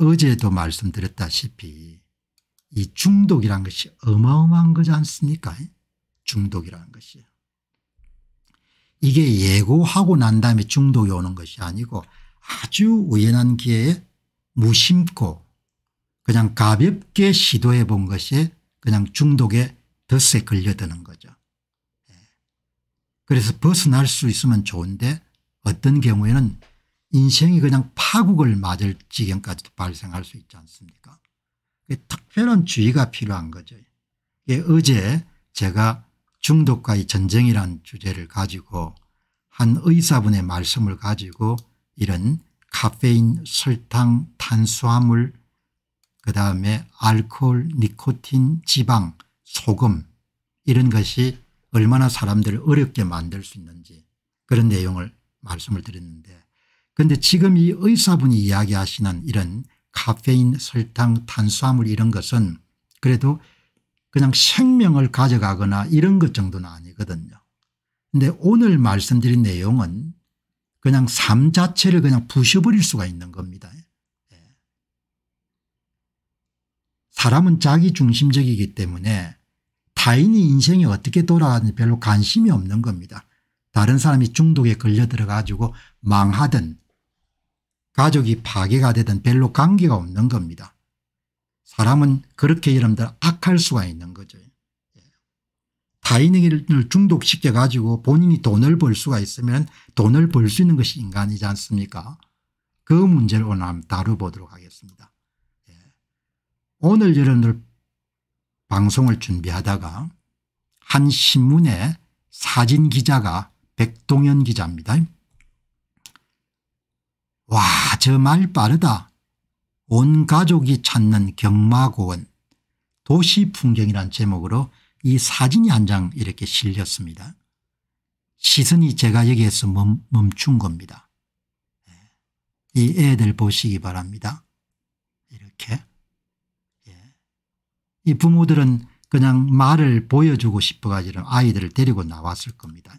어제도 말씀드렸다시피 이 중독이란 것이 어마어마한 거지 않습니까? 중독이라는 것이. 이게 예고하고 난 다음에 중독이 오는 것이 아니고 아주 우연한 기회에 무심코 그냥 가볍게 시도해 본 것이 그냥 중독의 덫에 걸려드는 거죠. 예. 그래서 벗어날 수 있으면 좋은데 어떤 경우에는 인생이 그냥 파국을 맞을 지경까지도 발생할 수 있지 않습니까 특별한 주의가 필요한 거죠. 예, 어제 제가 중독과의 전쟁이란 주제를 가지고 한 의사분의 말씀을 가지고 이런 카페인, 설탕, 탄수화물, 그 다음에 알코올, 니코틴, 지방, 소금 이런 것이 얼마나 사람들을 어렵게 만들 수 있는지 그런 내용을 말씀을 드렸는데 그런데 지금 이 의사분이 이야기하시는 이런 카페인 설탕 탄수화물 이런 것은 그래도 그냥 생명을 가져가거나 이런 것 정도는 아니거든요. 그런데 오늘 말씀드린 내용은 그냥 삶 자체를 그냥 부셔버릴 수가 있는 겁니다. 예. 사람은 자기 중심적이기 때문에 타인이 인생이 어떻게 돌아가는지 별로 관심이 없는 겁니다. 다른 사람이 중독에 걸려 들어 가지고 망하든 가족이 파괴가 되든 별로 관계가 없는 겁니다. 사람은 그렇게 여러분들 악할 수가 있는 거죠. 예. 타인을 중독시켜 가지고 본인이 돈을 벌 수가 있으면 돈을 벌 수 있는 것이 인간이지 않습니까 그 문제를 오늘 한번 다뤄보도록 하겠습니다. 예. 오늘 여러분들 방송을 준비하다가 한 신문에 사진 기자가 백동현 기자입니다. 저말 빠르다. 온 가족이 찾는 경마고원 도시 풍경이란 제목으로 이 사진이 한 장 이렇게 실렸습니다. 시선이 제가 여기에서 멈, 멈춘 겁니다. 예. 이 애들 보시기 바랍니다. 이렇게. 예. 이 부모들은 그냥 말을 보여주고 싶어가지고 아이들을 데리고 나왔을 겁니다.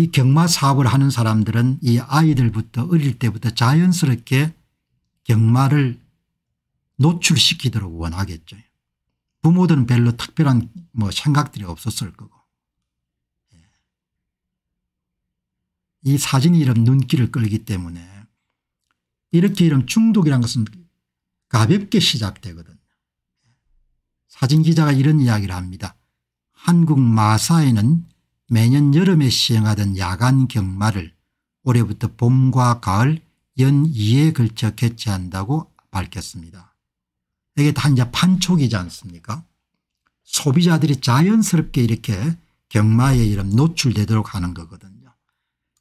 이 경마 사업을 하는 사람들은 이 아이들부터 어릴 때부터 자연스럽게 경마를 노출시키도록 원하겠죠. 부모들은 별로 특별한 뭐 생각들이 없었을 거고. 예. 이 사진이 이런 눈길을 끌기 때문에 이렇게 이런 중독이란 것은 가볍게 시작되거든요. 사진 기자가 이런 이야기를 합니다. 한국 마사에는 매년 여름에 시행하던 야간 경마를 올해부터 봄과 가을 연 2에 회 걸쳐 개최한다고 밝혔습니다. 이게 다 이제 판촉이지 않습니까 소비자들이 자연스럽게 이렇게 경마에 이런 노출되도록 하는 거거든요.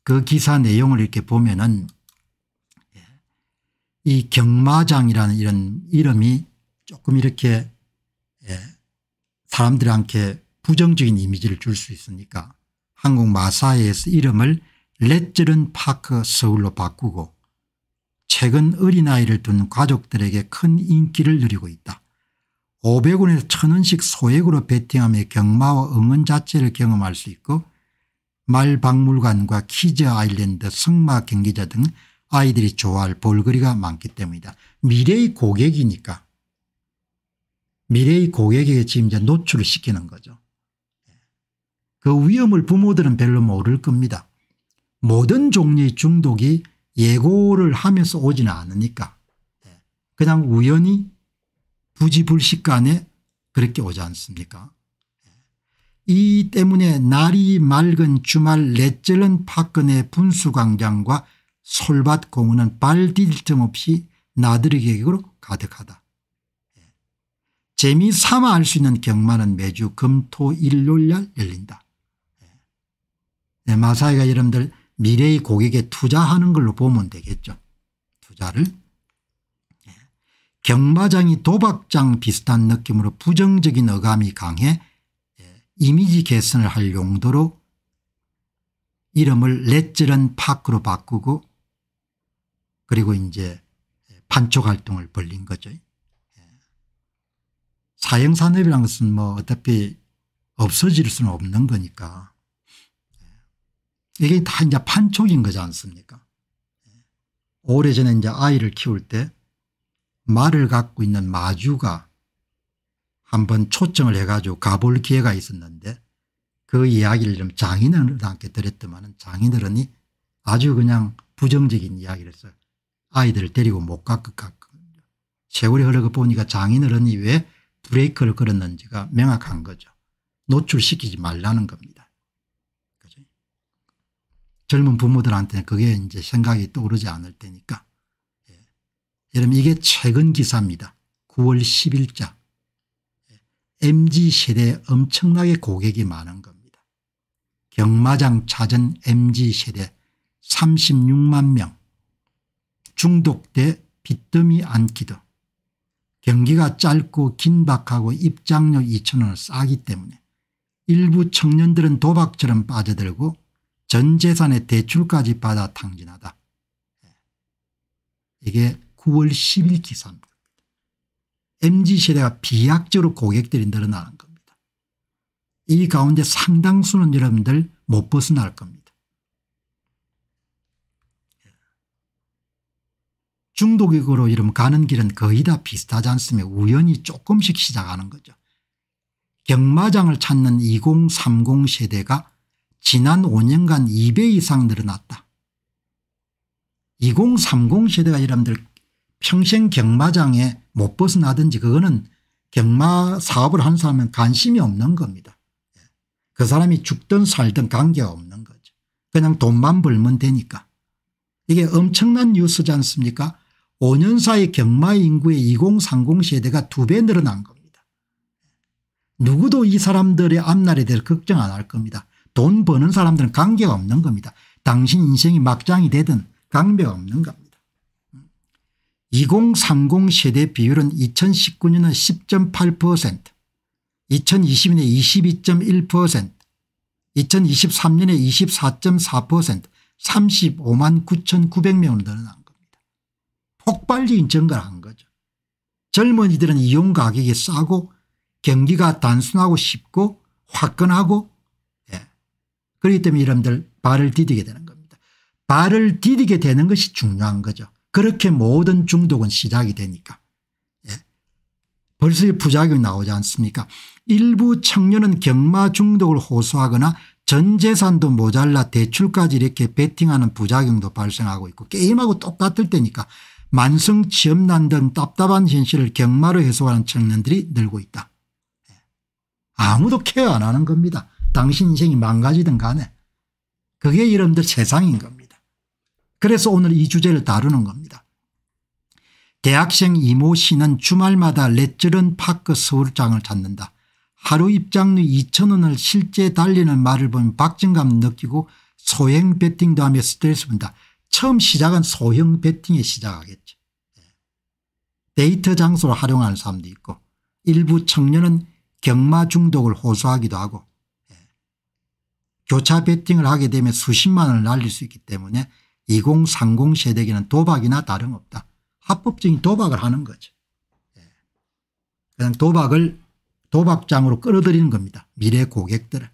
그 기사 내용을 이렇게 보면은 예, 이 경마장이라는 이런 이름이 조금 이렇게 예, 사람들한테 부정적인 이미지를 줄 수 있으니까 한국 마사에서 이름을 렛즈른 파크 서울로 바꾸고 최근 어린아이를 둔 가족들에게 큰 인기를 누리고 있다. 500원에서 1000원씩 소액으로 베팅하며 경마와 응원 자체를 경험할 수 있고 말박물관과 키즈 아일랜드 승마 경기자 등 아이들이 좋아할 볼거리가 많기 때문이다. 미래의 고객이니까 미래의 고객에게 지금 이제 노출을 시키는 거죠. 그 위험을 부모들은 별로 모를 겁니다. 모든 종류의 중독이 예고를 하면서 오지는 않으니까 네. 그냥 우연히 부지불식 간에 그렇게 오지 않습니까 네. 이 때문에 날이 맑은 주말 넷째는 파근의 분수광장과 솔밭 공원은 발 디딜 틈 없이 나들이 계획으로 가득하다. 네. 재미삼아 알 수 있는 경마는 매주 금토 일요일날 열린다. 네, 마사이가 여러분들 미래의 고객에 투자하는 걸로 보면 되겠죠. 투자를. 네. 경마장이 도박장 비슷한 느낌으로 부정적인 어감이 강해 네, 이미지 개선을 할 용도로 이름을 렛츠런 파크로 바꾸고 그리고 이제 반쪽 활동을 벌린 거죠. 사형산업이라는 것은 뭐 어차피 없어질 수는 없는 거니까 이게 다 이제 판촉인 거지 않습니까 오래전에 이제 아이를 키울 때 말을 갖고 있는 마주가 한번 초청을 해가지고 가볼 기회가 있었는데 그 이야기를 좀 장인어른한테 들었더만 장인어른이 아주 그냥 부정적인 이야기를 했어요. 아이들을 데리고 못 갔고 갔고 세월이 흐르고 보니까 장인어른이 왜 브레이크를 걸었는지가 명확한 거죠. 노출시키지 말라는 겁니다. 젊은 부모들한테 그게 이제 생각이 떠오르지 않을 때니까. 예. 여러분 이게 최근 기사입니다. 9월 10일자. m 예. z 세대 엄청나게 고객이 많은 겁니다. 경마장 찾은 MZ세대 36만 명. 중독돼 빚더미 안기도. 경기가 짧고 긴박하고 입장료 2천원을 싸기 때문에 일부 청년들은 도박처럼 빠져들고 전 재산의 대출까지 받아 탕진하다. 예. 이게 9월 10일 기사입니다. MZ세대가 비약적으로 고객들이 늘어나는 겁니다. 이 가운데 상당수는 여러분들 못 벗어날 겁니다. 예. 중독으로 이러면 가는 길은 거의 다 비슷하지 않으면 우연히 조금씩 시작하는 거죠. 경마장을 찾는 2030 세대가 지난 5년간 2배 이상 늘어났다. 2030 세대가 여러분들 평생 경마장에 못 벗어나든지 그거는 경마 사업을 한 사람은 관심이 없는 겁니다. 예. 그 사람이 죽든 살든 관계 없는 거죠. 그냥 돈만 벌면 되니까. 이게 엄청난 뉴스지 않습니까 5년 사이 경마 인구의 2030 세대가 두 배 늘어난 겁니다. 예. 누구도 이 사람들의 앞날에 대해 걱정 안 할 겁니다. 돈 버는 사람들은 관계가 없는 겁니다. 당신 인생이 막장이 되든 관계가 없는 겁니다. 2030 세대 비율은 2019년은 10.8% 2020년에 22.1% 2023년에 24.4% 35만 9,900명으로 늘어난 겁니다. 폭발적인 증가를 한 거죠. 젊은이들은 이용 가격이 싸고 경기가 단순하고 쉽고 화끈하고 그렇기 때문에 이람들 발을 디디게 되는 겁니다. 발을 디디게 되는 것이 중요한 거죠. 그렇게 모든 중독은 시작이 되니까. 예. 벌써 부작용이 나오지 않습니까 일부 청년은 경마 중독을 호소하거나 전 재산도 모자라 대출까지 이렇게 베팅하는 부작용도 발생하고 있고 게임하고 똑같을 때니까 만성 취업난 등 답답한 현실을 경마로 해소하는 청년들이 늘고 있다. 예. 아무도 케어 안 하는 겁니다. 당신 인생이 망가지든 간에 그게 여러분들 세상인 겁니다. 그래서 오늘 이 주제를 다루는 겁니다. 대학생 이모 씨는 주말마다 레츠런 파크 서울장을 찾는다. 하루 입장료 2천원을 실제 달리는 말을 보면 박진감 느끼고 소형 배팅도 하며 스트레스 본다. 처음 시작은 소형 배팅에 시작하겠죠. 네. 데이터 장소를 활용하는 사람도 있고 일부 청년은 경마 중독을 호소하기도 하고 교차 베팅을 하게 되면 수십만 원을 날릴 수 있기 때문에 2030세대기는 도박이나 다름없다. 합법적인 도박을 하는 거죠. 예. 그냥 도박을 도박장으로 끌어들이는 겁니다. 미래 고객들을.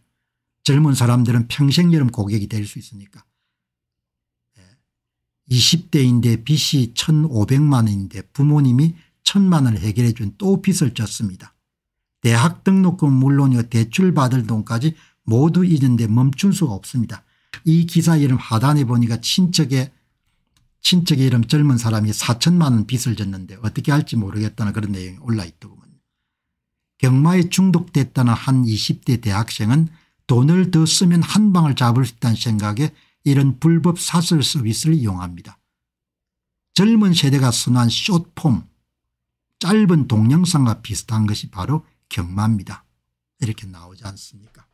젊은 사람들은 평생 여름 고객이 될 수 있으니까. 20대인데 예. 빚이 1,500만 원인데 부모님이 1,000만 원을 해결해 준 또 빚을 졌습니다. 대학 등록금 물론이고 대출받을 돈까지 모두 잊은데 멈춘 수가 없습니다. 이 기사 이름 하단에 보니까 친척의 친척의 이름 젊은 사람이 4천만 원 빚을 졌는데 어떻게 할지 모르겠다는 그런 내용이 올라있더군요. 경마에 중독됐다는 한 20대 대학생은 돈을 더 쓰면 한 방을 잡을 수 있다는 생각에 이런 불법 사설 서비스를 이용합니다. 젊은 세대가 선호한 숏폼 짧은 동영상과 비슷한 것이 바로 경마입니다. 이렇게 나오지 않습니까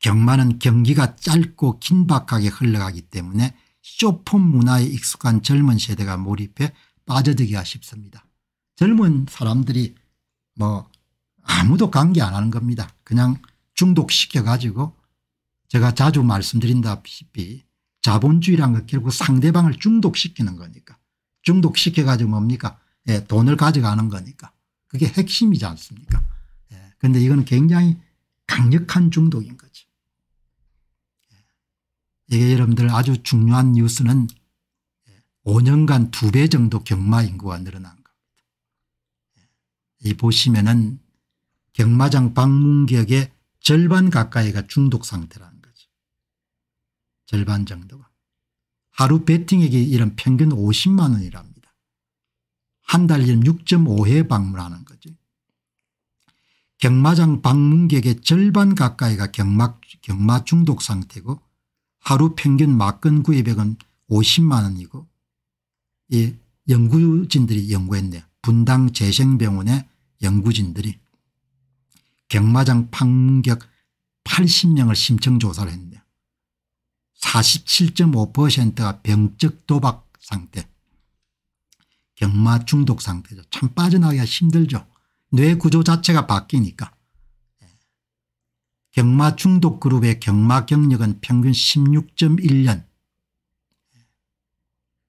경마는 경기가 짧고 긴박하게 흘러가기 때문에 쇼폼 문화에 익숙한 젊은 세대가 몰입해 빠져들기가 쉽습니다. 젊은 사람들이 뭐 아무도 관계 안 하는 겁니다. 그냥 중독시켜 가지고 제가 자주 말씀드린다시피 자본주의란 건 결국 상대방을 중독시키는 거니까 중독시켜 가지고 뭡니까 예, 돈을 가져가는 거니까 그게 핵심이지 않습니까 그런데 예, 이건 굉장히 강력한 중독인 거죠. 이게 여러분들 아주 중요한 뉴스는 5년간 2배 정도 경마 인구가 늘어난 겁니다. 이 보시면은 경마장 방문객의 절반 가까이가 중독 상태라는 거죠. 절반 정도가. 하루 베팅액이 이런 평균 50만 원이랍니다. 한달이 6.5회 방문하는 거죠. 경마장 방문객의 절반 가까이가 경마, 경마 중독 상태고 하루 평균 막근 구입액은 50만 원이고 이 연구진들이 연구했네요. 분당 재생병원의 연구진들이 경마장 판격 80명을 심층 조사를 했는데 47.5%가 병적 도박 상태 경마 중독 상태죠. 참 빠져나가기가 힘들죠. 뇌 구조 자체가 바뀌니까 경마 중독 그룹의 경마 경력은 평균 16.1년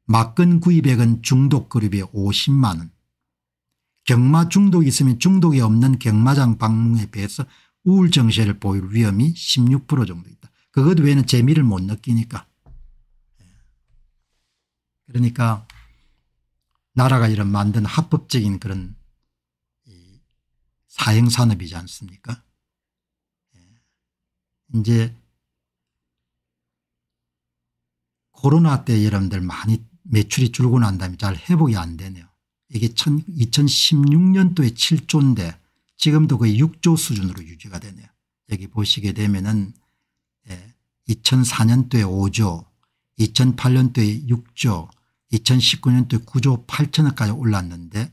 막근 구입액은 중독 그룹의 50만원 경마 중독이 있으면 중독이 없는 경마장 방문에 비해서 우울증세를 보일 위험이 16% 정도 있다. 그것 외에는 재미를 못 느끼니까. 그러니까 나라가 이런 만든 합법적인 그런 사행산업이지 않습니까 이제 코로나 때 여러분들 많이 매출이 줄고 난 다음에 잘 회복이 안 되네요. 이게 2016년도에 7조인데 지금도 거의 6조 수준으로 유지가 되네요. 여기 보시게 되면은 2004년도에 예, 5조 2008년도에 6조 2019년도에 9조 8천억까지 올랐는데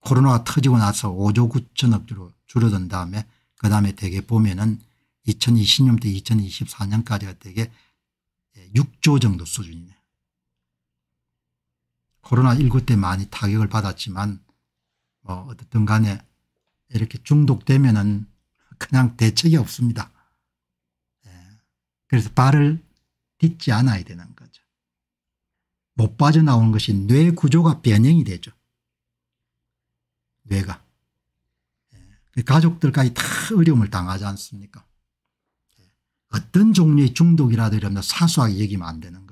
코로나가 터지고 나서 5조 9천억 으로 줄어든 다음에 그 다음에 대개 보면은 2020년부터 2024년까지가 되게 6조 예, 정도 수준이네요. 코로나19 때 많이 타격을 받았지만 뭐 어쨌든 간에 이렇게 중독되면 은 그냥 대책이 없습니다. 예. 그래서 발을 딛지 않아야 되는 거죠. 못 빠져나오는 것이 뇌 구조가 변형이 되죠. 뇌가. 예. 그 가족들까지 다 어려움을 당하지 않습니까 어떤 종류의 중독이라도 이러면 사소하게 얘기면 하안 되는